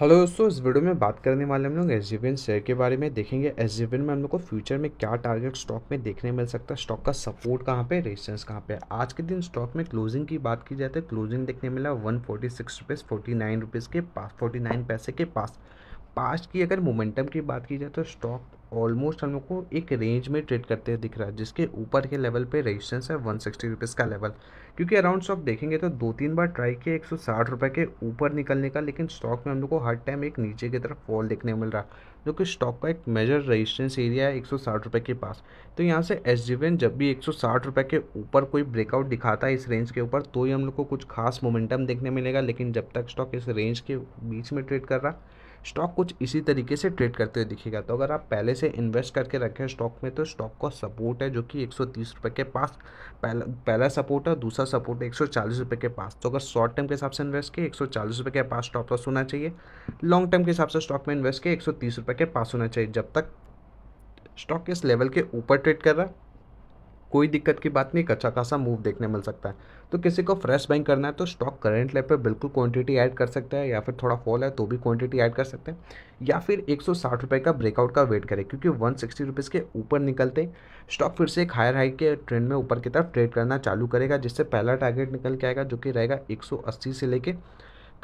hello दोस्तों इस video में बात करने वाले हम लोग एस शेयर के बारे में देखेंगे एस में हम लोग को फ्यूचर में क्या टारगेट स्टॉक में देखने मिल सकता है स्टॉक का सपोर्ट कहाँ पे रेजिस्टेंस कहाँ पे आज के दिन स्टॉक में क्लोजिंग की बात की जाए तो क्लोजिंग देखने मिला one forty six rupees forty nine rupees के पास फोर्टी नाइन पैसे के पास पास की अगर मोमेंटम की बात की जाए तो स्टॉक ऑलमोस्ट हम लोग को एक रेंज में ट्रेड करते हुए दिख रहा है जिसके ऊपर के लेवल पे रेजिस्टेंस है वन सिक्सटी रुपीज़ का लेवल क्योंकि अराउंड स्टॉक देखेंगे तो दो तीन बार ट्राई किए एक सौ साठ के ऊपर निकलने का लेकिन स्टॉक में हम लोग को हर टाइम एक नीचे की तरफ फॉल देखने को मिल रहा जो कि स्टॉक का एक मेजर रजिस्टेंस एरिया है एक सौ साठ के पास तो यहाँ से एस जब भी एक सौ साठ के ऊपर कोई ब्रेकआउट दिखाता है इस रेंज के ऊपर तो ही हम लोग को कुछ खास मोमेंटम देखने मिलेगा लेकिन जब तक स्टॉक इस रेंज के बीच में ट्रेड कर रहा स्टॉक कुछ इसी तरीके से ट्रेड करते हुए दिखेगा तो अगर आप पहले से इन्वेस्ट करके रखें स्टॉक में तो स्टॉक का सपोर्ट है जो कि एक रुपए के पास पहला पहला सपोर्ट है दूसरा सपोर्ट है एक सौ के पास तो अगर शॉर्ट टर्म के हिसाब से इन्वेस्ट किए एक सौ के पास स्टॉप लॉस होना चाहिए लॉन्ग टर्म के हिसाब से स्टॉक में इन्वेस्ट किए एक रुपए के पास होना चाहिए जब तक स्टॉक इस लेवल के ऊपर ट्रेड कर रहा है कोई दिक्कत की बात नहीं एक अच्छा खासा मूव देखने मिल सकता है तो किसी को फ्रेश बाइंग करना है तो स्टॉक करेंट लेवल पर बिल्कुल क्वांटिटी ऐड कर सकता है या फिर थोड़ा फॉल है तो भी क्वांटिटी ऐड कर सकते हैं या फिर एक सौ का ब्रेकआउट का वेट करें क्योंकि वन रुपीज़ के ऊपर निकलते स्टॉक फिर से एक हायर हाई के ट्रेंड में ऊपर की तरफ ट्रेड करना चालू करेगा जिससे पहला टारगेट निकल के आएगा जो कि रहेगा एक से लेकर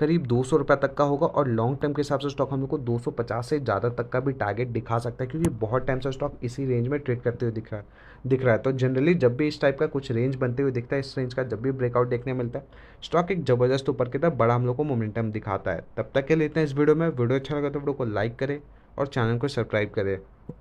करीब दो सौ रुपये तक का होगा और लॉन्ग टर्म के हिसाब से स्टॉक हम लोग को दो सौ पचास से ज़्यादा तक का भी टारगेट दिखा सकता है क्योंकि बहुत टाइम से स्टॉक इसी रेंज में ट्रेड करते हुए दिख रहा है दिख रहा है तो जनरली जब भी इस टाइप का कुछ रेंज बनते हुए दिखता है इस रेंज का जब भी ब्रेकआउट देखने मिलता है स्टॉक एक ज़बरदस्त ऊपर की तरफ बड़ा हम लोग को मोमेंटम दिखाता है तब तक के लेते हैं इस वीडियो में वीडियो अच्छा लगा तो वीडियो को लाइक करें और चैनल को सब्सक्राइब करें